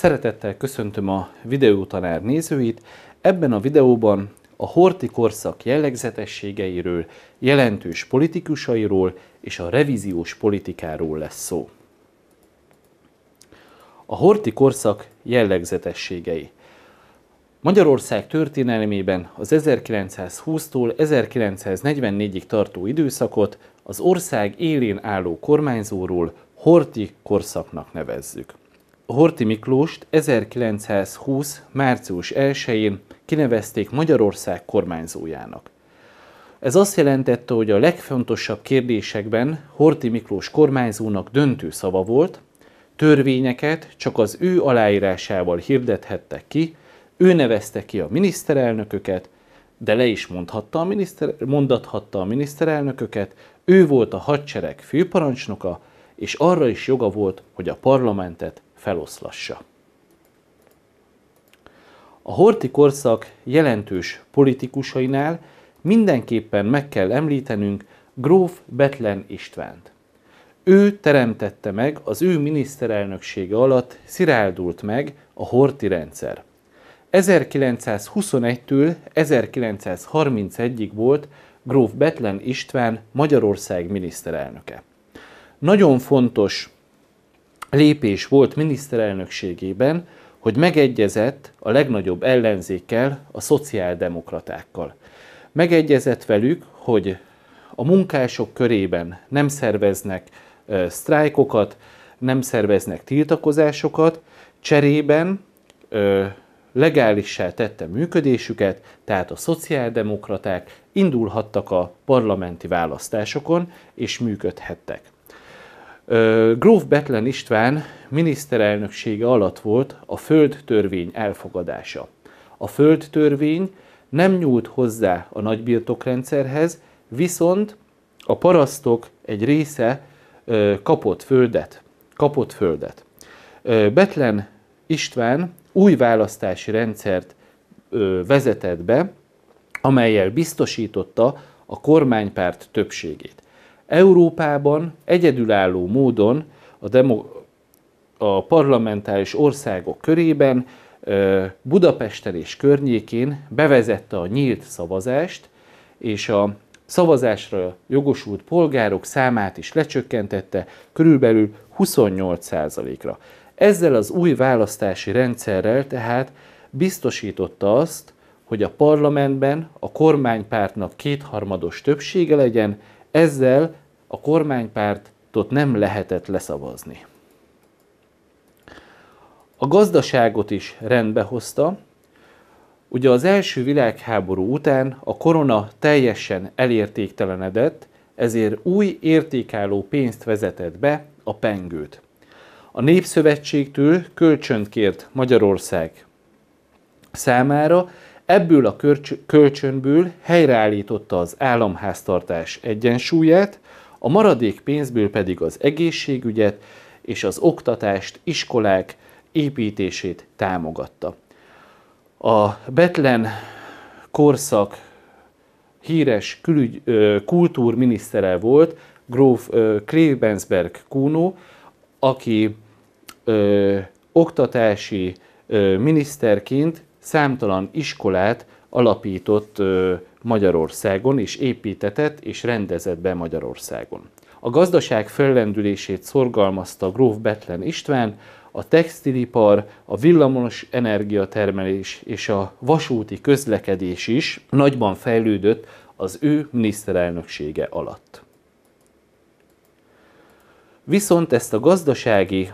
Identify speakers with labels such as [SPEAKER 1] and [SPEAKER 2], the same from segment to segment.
[SPEAKER 1] Szeretettel köszöntöm a videótanár nézőit. Ebben a videóban a horti korszak jellegzetességeiről, jelentős politikusairól és a revíziós politikáról lesz szó. A horti korszak jellegzetességei. Magyarország történelmében az 1920-tól 1944-ig tartó időszakot az ország élén álló kormányzóról horti korszaknak nevezzük. Horti Miklóst 1920. március 1-én kinevezték Magyarország kormányzójának. Ez azt jelentette, hogy a legfontosabb kérdésekben Horti Miklós kormányzónak döntő szava volt, törvényeket csak az ő aláírásával hirdethettek ki, ő nevezte ki a miniszterelnököket, de le is mondhatta a miniszter, mondathatta a miniszterelnököket, ő volt a hadsereg főparancsnoka, és arra is joga volt, hogy a parlamentet feloszlassa. A horti korszak jelentős politikusainál mindenképpen meg kell említenünk gróf Betlen Istvánt. Ő teremtette meg, az ő miniszterelnöksége alatt sziráldult meg a horti rendszer. 1921-től 1931-ig volt gróf Betlen István Magyarország miniszterelnöke. Nagyon fontos lépés volt miniszterelnökségében, hogy megegyezett a legnagyobb ellenzékkel, a szociáldemokratákkal. Megegyezett velük, hogy a munkások körében nem szerveznek e, sztrájkokat, nem szerveznek tiltakozásokat, cserében e, legálissá tette működésüket, tehát a szociáldemokraták indulhattak a parlamenti választásokon és működhettek. Gróf Betlen István miniszterelnöksége alatt volt a földtörvény elfogadása. A földtörvény nem nyúlt hozzá a nagybirtokrendszerhez, viszont a parasztok egy része kapott földet. Kapott földet. Betlen István új választási rendszert vezetett be, amelyel biztosította a kormánypárt többségét. Európában egyedülálló módon a, demo, a parlamentális országok körében Budapesten és környékén bevezette a nyílt szavazást, és a szavazásra jogosult polgárok számát is lecsökkentette körülbelül 28%-ra. Ezzel az új választási rendszerrel tehát biztosította azt, hogy a parlamentben a kormánypártnak kétharmados többsége legyen, ezzel a kormánypártot nem lehetett leszavazni. A gazdaságot is rendbe hozta, Ugye az első világháború után a korona teljesen elértéktelenedett, ezért új értékálló pénzt vezetett be, a pengőt. A Népszövetségtől kölcsönt kért Magyarország számára, Ebből a kölcsönből helyreállította az államháztartás egyensúlyát, a maradék pénzből pedig az egészségügyet és az oktatást, iskolák építését támogatta. A Betlen korszak híres külügy, kultúrminisztere volt, Gróf Klebensberg Kuno, aki ö, oktatási ö, miniszterként számtalan iskolát alapított Magyarországon, és építetett és rendezett be Magyarországon. A gazdaság fellendülését szorgalmazta Gróf Betlen István, a textilipar, a villamos energiatermelés és a vasúti közlekedés is nagyban fejlődött az ő miniszterelnöksége alatt. Viszont ezt a gazdasági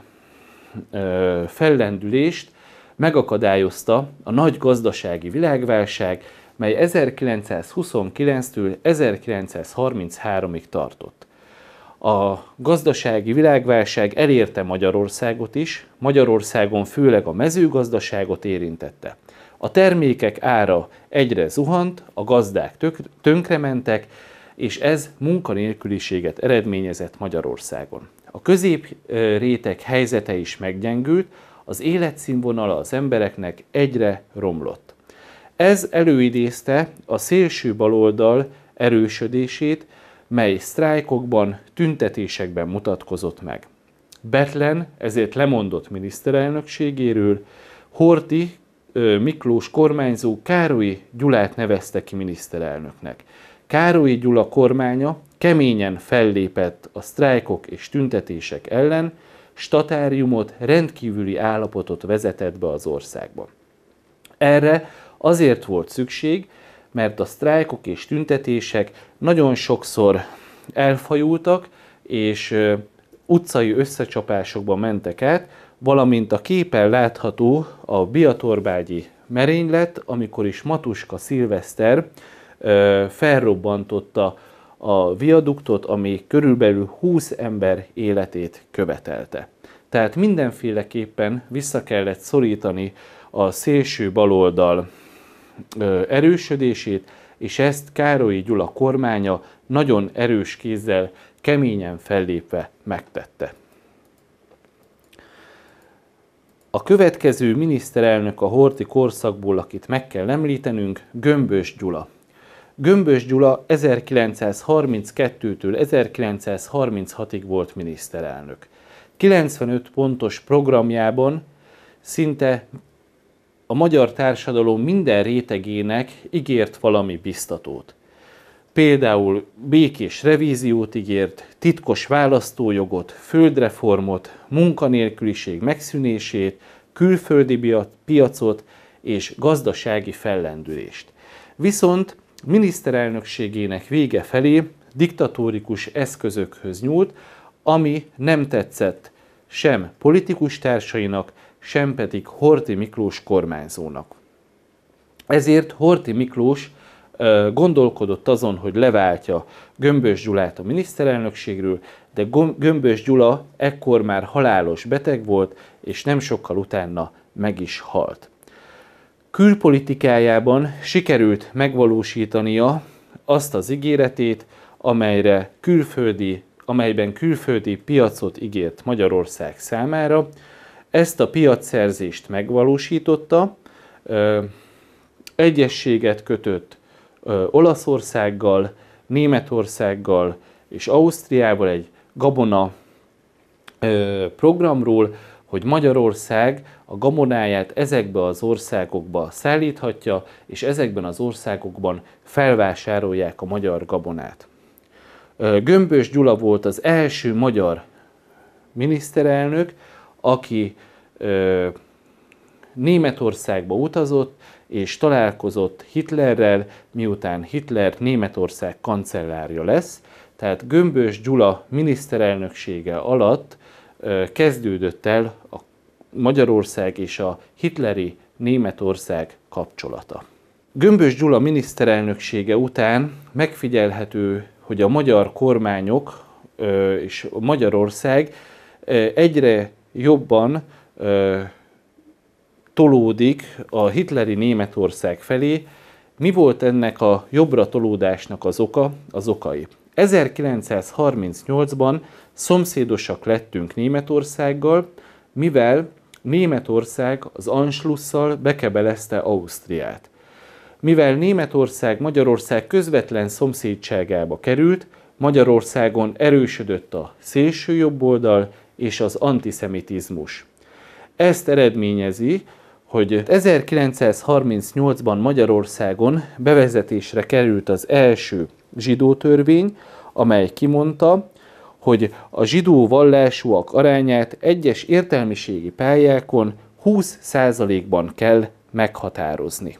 [SPEAKER 1] ö, fellendülést megakadályozta a nagy gazdasági világválság, mely 1929-től 1933-ig tartott. A gazdasági világválság elérte Magyarországot is, Magyarországon főleg a mezőgazdaságot érintette. A termékek ára egyre zuhant, a gazdák tönkrementek, és ez munkanélküliséget eredményezett Magyarországon. A közép helyzete is meggyengült, az életszínvonala az embereknek egyre romlott. Ez előidézte a szélső baloldal erősödését, mely sztrájkokban, tüntetésekben mutatkozott meg. Betlen ezért lemondott miniszterelnökségéről, Horti Miklós kormányzó Károlyi Gyulát nevezte ki miniszterelnöknek. Károlyi Gyula kormánya keményen fellépett a sztrájkok és tüntetések ellen, statáriumot, rendkívüli állapotot vezetett be az országban. Erre azért volt szükség, mert a sztrájkok és tüntetések nagyon sokszor elfajultak, és utcai összecsapásokba mentek át, valamint a képen látható a Biatorbágyi merénylet, amikor is Matuska Szilveszter felrobbantotta a viaduktot, ami körülbelül 20 ember életét követelte. Tehát mindenféleképpen vissza kellett szorítani a szélső baloldal erősödését, és ezt Károlyi Gyula kormánya nagyon erős kézzel, keményen fellépve megtette. A következő miniszterelnök a horti korszakból, akit meg kell említenünk, Gömbös Gyula. Gömbös Gyula 1932-től 1936-ig volt miniszterelnök. 95 pontos programjában szinte a magyar társadalom minden rétegének ígért valami biztatót. Például békés revíziót ígért, titkos választójogot, földreformot, munkanélküliség megszűnését, külföldi piacot és gazdasági fellendülést. Viszont miniszterelnökségének vége felé diktatórikus eszközökhöz nyúlt, ami nem tetszett sem politikus társainak, sem pedig Horti Miklós kormányzónak. Ezért Horti Miklós gondolkodott azon, hogy leváltja Gömbös Gyulát a miniszterelnökségről, de Gömbös Gyula ekkor már halálos beteg volt, és nem sokkal utána meg is halt külpolitikájában sikerült megvalósítania azt az ígéretét, amelyre külföldi, amelyben külföldi piacot ígért Magyarország számára. Ezt a piacszerzést megvalósította, egyességet kötött Olaszországgal, Németországgal és Ausztriával egy gabona programról, hogy Magyarország a gabonáját ezekbe az országokba szállíthatja, és ezekben az országokban felvásárolják a magyar gabonát. Gömbös Gyula volt az első magyar miniszterelnök, aki Németországba utazott, és találkozott Hitlerrel, miután Hitler Németország kancellárja lesz. Tehát Gömbös Gyula miniszterelnöksége alatt kezdődött el a Magyarország és a hitleri Németország kapcsolata. Gömbös Gyula miniszterelnöksége után megfigyelhető, hogy a magyar kormányok és Magyarország egyre jobban tolódik a hitleri Németország felé. Mi volt ennek a jobbra tolódásnak az oka, az okai? 1938-ban szomszédosak lettünk Németországgal, mivel Németország az Anschlusszal bekebelezte Ausztriát. Mivel Németország Magyarország közvetlen szomszédságába került, Magyarországon erősödött a szélső jobboldal és az antiszemitizmus. Ezt eredményezi, hogy 1938-ban Magyarországon bevezetésre került az első zsidó törvény, amely kimondta, hogy a zsidó vallásúak arányát egyes értelmiségi pályákon 20%-ban kell meghatározni.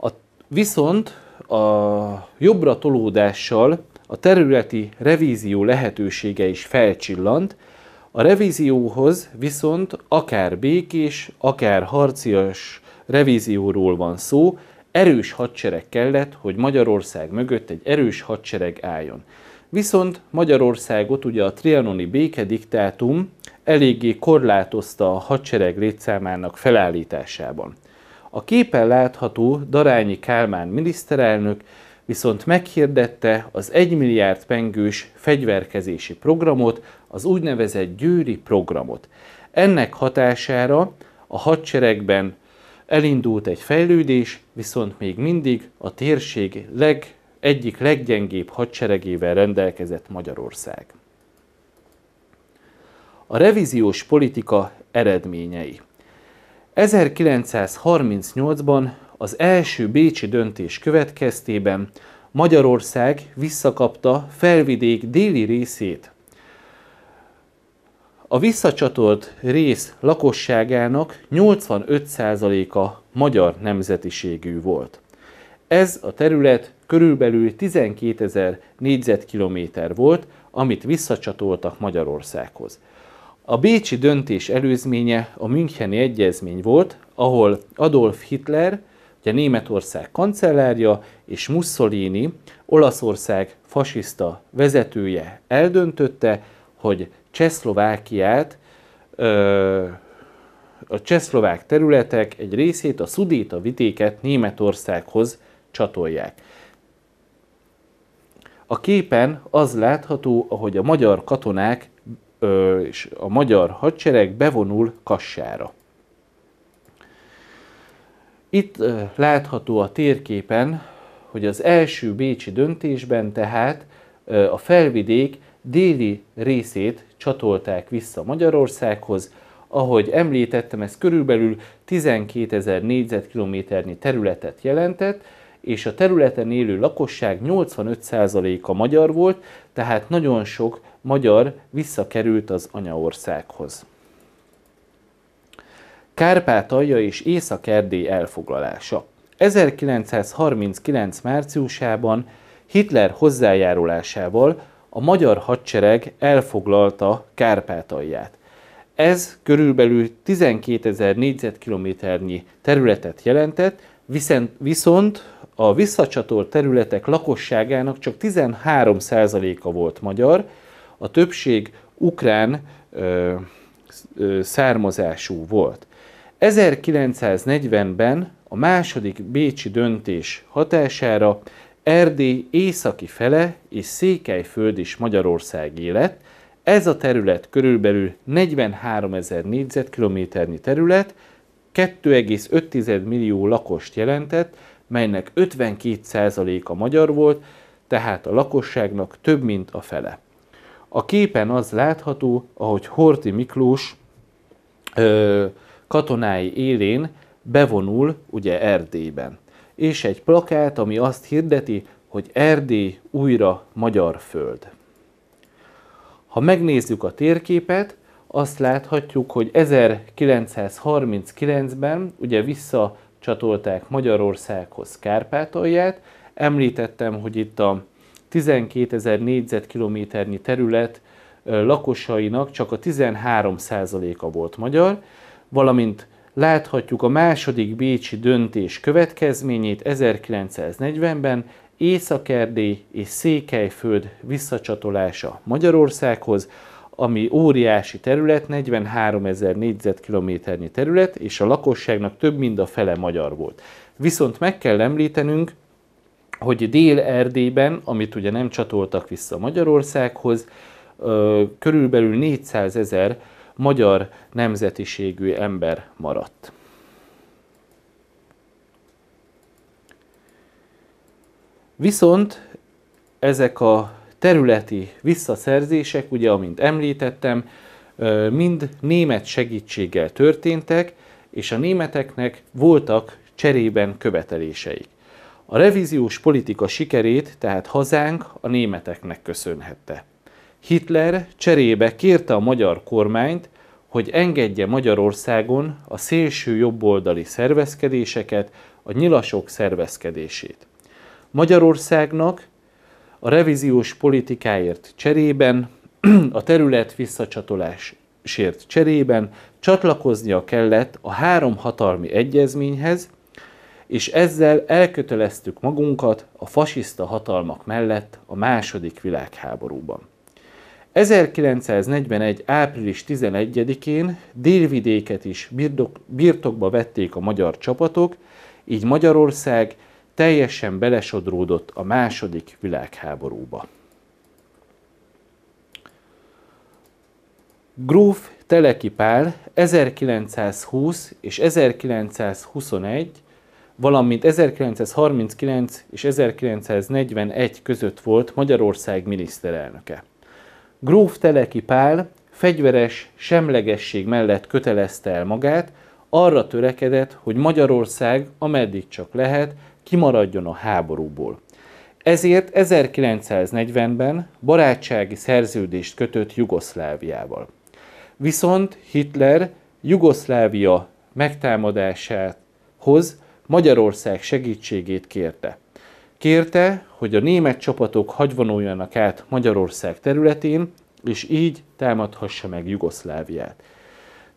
[SPEAKER 1] A, viszont a jobbra tolódással a területi revízió lehetősége is felcsillant, a revízióhoz viszont akár békés, akár harcias revízióról van szó, erős hadsereg kellett, hogy Magyarország mögött egy erős hadsereg álljon. Viszont Magyarországot ugye a trianoni békediktátum eléggé korlátozta a hadsereg létszámának felállításában. A képen látható Darányi Kálmán miniszterelnök viszont meghirdette az 1 milliárd pengős fegyverkezési programot, az úgynevezett győri programot. Ennek hatására a hadseregben Elindult egy fejlődés, viszont még mindig a térség leg, egyik leggyengébb hadseregével rendelkezett Magyarország. A revíziós politika eredményei 1938-ban az első bécsi döntés következtében Magyarország visszakapta felvidék déli részét a visszacsatolt rész lakosságának 85%-a magyar nemzetiségű volt. Ez a terület körülbelül 12 ezer négyzetkilométer volt, amit visszacsatoltak Magyarországhoz. A bécsi döntés előzménye a Müncheni Egyezmény volt, ahol Adolf Hitler, ugye Németország kancellárja, és Mussolini, Olaszország fasiszta vezetője eldöntötte, hogy Csehszlovákiát, a csehszlovák területek egy részét, a Szudéta vidéket Németországhoz csatolják. A képen az látható, ahogy a magyar katonák és a magyar hadsereg bevonul Kassára. Itt látható a térképen, hogy az első bécsi döntésben tehát a felvidék déli részét csatolták vissza Magyarországhoz. Ahogy említettem, ez körülbelül 12 ezer négyzetkilométernyi területet jelentett, és a területen élő lakosság 85%-a magyar volt, tehát nagyon sok magyar visszakerült az anyaországhoz. Kárpátalja és Észak-Erdély elfoglalása. 1939. márciusában Hitler hozzájárulásával a magyar hadsereg elfoglalta Kárpátalját. Ez körülbelül 12 ezer négyzetkilométernyi területet jelentett, viszont a visszacsatolt területek lakosságának csak 13%-a volt magyar, a többség ukrán ö, ö, származású volt. 1940-ben a második Bécsi döntés hatására Erdély északi fele és Székelyföld is Magyarország élet. ez a terület körülbelül 43 ezer négyzetkilométernyi terület, 2,5 millió lakost jelentett, melynek 52%-a magyar volt, tehát a lakosságnak több, mint a fele. A képen az látható, ahogy Horti Miklós ö, katonái élén bevonul ugye Erdélyben és egy plakát, ami azt hirdeti, hogy Erdély újra magyar föld. Ha megnézzük a térképet, azt láthatjuk, hogy 1939-ben ugye visszacsatolták Magyarországhoz Kárpátalját. Említettem, hogy itt a 12 ezer négyzetkilométernyi terület lakosainak csak a 13%-a volt magyar, valamint láthatjuk a második bécsi döntés következményét 1940-ben, Észak-Erdély és Székelyföld visszacsatolása Magyarországhoz, ami óriási terület, 43 ezer négyzetkilométernyi terület, és a lakosságnak több mint a fele magyar volt. Viszont meg kell említenünk, hogy Dél-Erdélyben, amit ugye nem csatoltak vissza Magyarországhoz, körülbelül 400 ezer magyar nemzetiségű ember maradt. Viszont ezek a területi visszaszerzések, ugye amint említettem, mind német segítséggel történtek, és a németeknek voltak cserében követeléseik. A revíziós politika sikerét tehát hazánk a németeknek köszönhette. Hitler cserébe kérte a magyar kormányt, hogy engedje Magyarországon a szélső jobboldali szervezkedéseket, a nyilasok szervezkedését. Magyarországnak a revíziós politikáért cserében, a terület visszacsatolásért cserében csatlakoznia kellett a három hatalmi egyezményhez, és ezzel elköteleztük magunkat a fasiszta hatalmak mellett a második világháborúban. 1941. április 11-én délvidéket is birtok, birtokba vették a magyar csapatok, így Magyarország teljesen belesodródott a második világháborúba. Gróf Teleki Pál 1920 és 1921, valamint 1939 és 1941 között volt Magyarország miniszterelnöke. Gróf Teleki Pál fegyveres semlegesség mellett kötelezte el magát, arra törekedett, hogy Magyarország ameddig csak lehet, kimaradjon a háborúból. Ezért 1940-ben barátsági szerződést kötött Jugoszláviával. Viszont Hitler Jugoszlávia megtámadásához Magyarország segítségét kérte. Kérte, hogy a német csapatok hagyvonuljanak át Magyarország területén, és így támadhassa meg Jugoszláviát.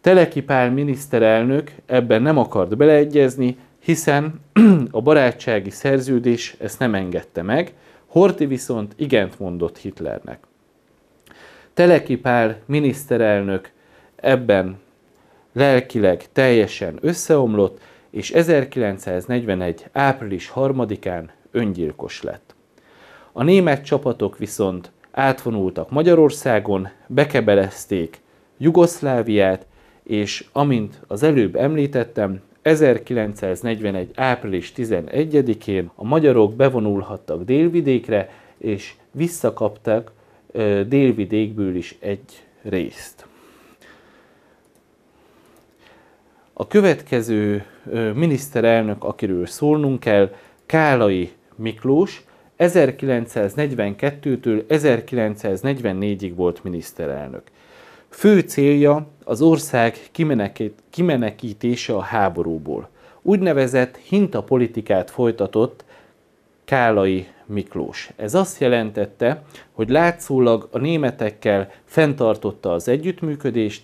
[SPEAKER 1] Teleki Pál miniszterelnök ebben nem akart beleegyezni, hiszen a barátsági szerződés ezt nem engedte meg, Horti viszont igent mondott Hitlernek. Teleki Pál miniszterelnök ebben lelkileg teljesen összeomlott, és 1941. április 3-án öngyilkos lett. A német csapatok viszont átvonultak Magyarországon, bekebelezték Jugoszláviát, és amint az előbb említettem, 1941. április 11-én a magyarok bevonulhattak délvidékre, és visszakaptak délvidékből is egy részt. A következő miniszterelnök, akiről szólnunk kell, Kálai Miklós 1942-től 1944-ig volt miniszterelnök. Fő célja az ország kimenekítése a háborúból. Úgynevezett hinta politikát folytatott Kálai Miklós. Ez azt jelentette, hogy látszólag a németekkel fenntartotta az együttműködést,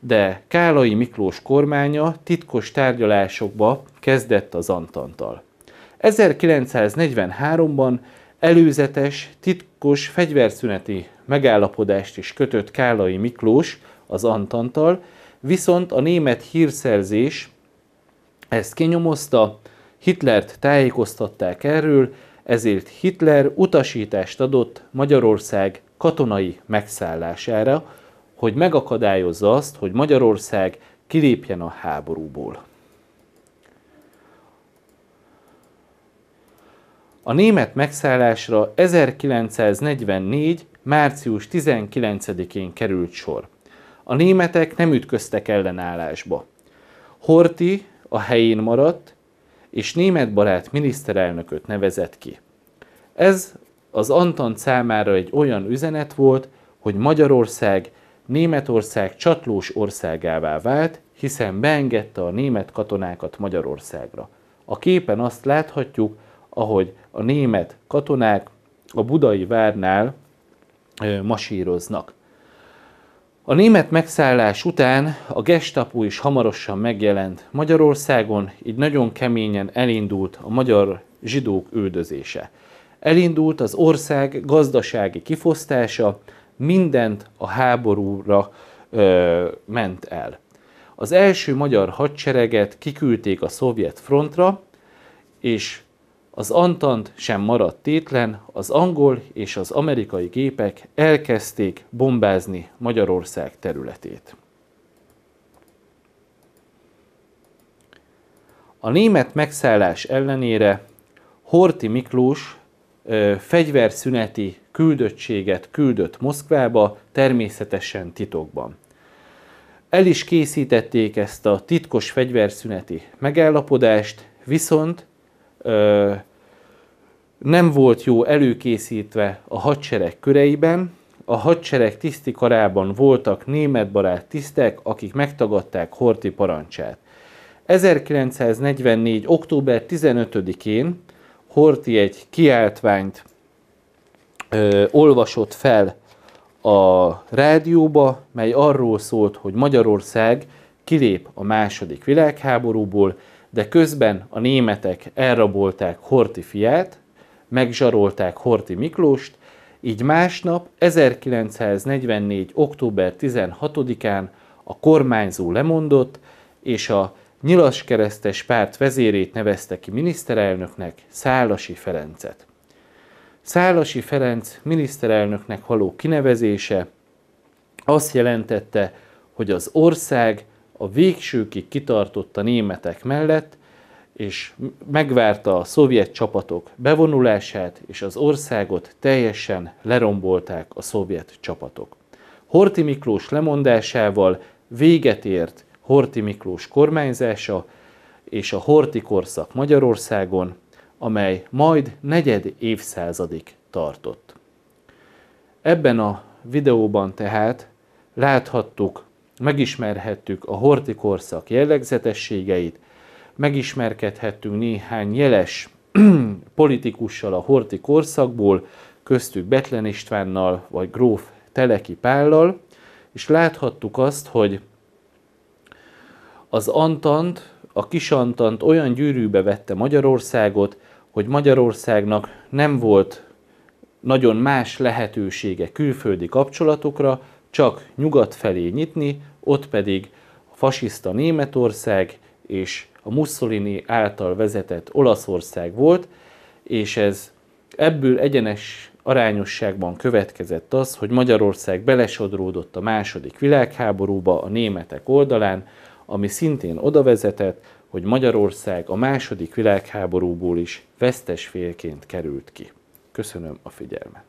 [SPEAKER 1] de Kálai Miklós kormánya titkos tárgyalásokba kezdett az Antantal. 1943-ban előzetes, titkos fegyverszüneti megállapodást is kötött Kálai Miklós az Antantal, viszont a német hírszerzés ezt kinyomozta, Hitlert tájékoztatták erről, ezért Hitler utasítást adott Magyarország katonai megszállására, hogy megakadályozza azt, hogy Magyarország kilépjen a háborúból. A német megszállásra 1944. március 19-én került sor. A németek nem ütköztek ellenállásba. Horti a helyén maradt, és német barát miniszterelnököt nevezett ki. Ez az Antant számára egy olyan üzenet volt, hogy Magyarország Németország csatlós országává vált, hiszen beengedte a német katonákat Magyarországra. A képen azt láthatjuk, ahogy a német katonák a budai várnál masíroznak. A német megszállás után a gestapo is hamarosan megjelent Magyarországon, így nagyon keményen elindult a magyar zsidók üldözése. Elindult az ország gazdasági kifosztása, mindent a háborúra ö, ment el. Az első magyar hadsereget kiküldték a szovjet frontra, és az Antant sem maradt tétlen, az angol és az amerikai gépek elkezdték bombázni Magyarország területét. A német megszállás ellenére Horti Miklós ö, fegyverszüneti küldöttséget küldött Moszkvába, természetesen titokban. El is készítették ezt a titkos fegyverszüneti megállapodást, viszont ö, nem volt jó előkészítve a hadsereg köreiben, a hadsereg tiszti karában voltak németbarát tisztek, akik megtagadták Horti parancsát. 1944. október 15-én Horti egy kiáltványt ö, olvasott fel a rádióba, mely arról szólt, hogy Magyarország kilép a második világháborúból, de közben a németek elrabolták Horti fiát, megzsarolták Horti Miklóst, így másnap 1944. október 16-án a kormányzó lemondott, és a nyilaskeresztes párt vezérét nevezte ki miniszterelnöknek, Szálasi Ferencet. Szálasi Ferenc miniszterelnöknek való kinevezése azt jelentette, hogy az ország a végsőkig kitartott a németek mellett, és megvárta a szovjet csapatok bevonulását, és az országot teljesen lerombolták a szovjet csapatok. Horti Miklós lemondásával véget ért Horti Miklós kormányzása és a Horti korszak Magyarországon, amely majd negyed évszázadig tartott. Ebben a videóban tehát láthattuk, megismerhettük a Horti korszak jellegzetességeit, megismerkedhettünk néhány jeles politikussal a horti korszakból, köztük Betlen Istvánnal vagy gróf Teleki Pállal, és láthattuk azt, hogy az Antant, a Kisantant olyan gyűrűbe vette Magyarországot, hogy Magyarországnak nem volt nagyon más lehetősége külföldi kapcsolatokra, csak nyugat felé nyitni, ott pedig a fasiszta Németország és a Mussolini által vezetett Olaszország volt, és ez ebből egyenes arányosságban következett az, hogy Magyarország belesodródott a második világháborúba a németek oldalán, ami szintén oda vezetett, hogy Magyarország a második világháborúból is vesztes félként került ki. Köszönöm a figyelmet!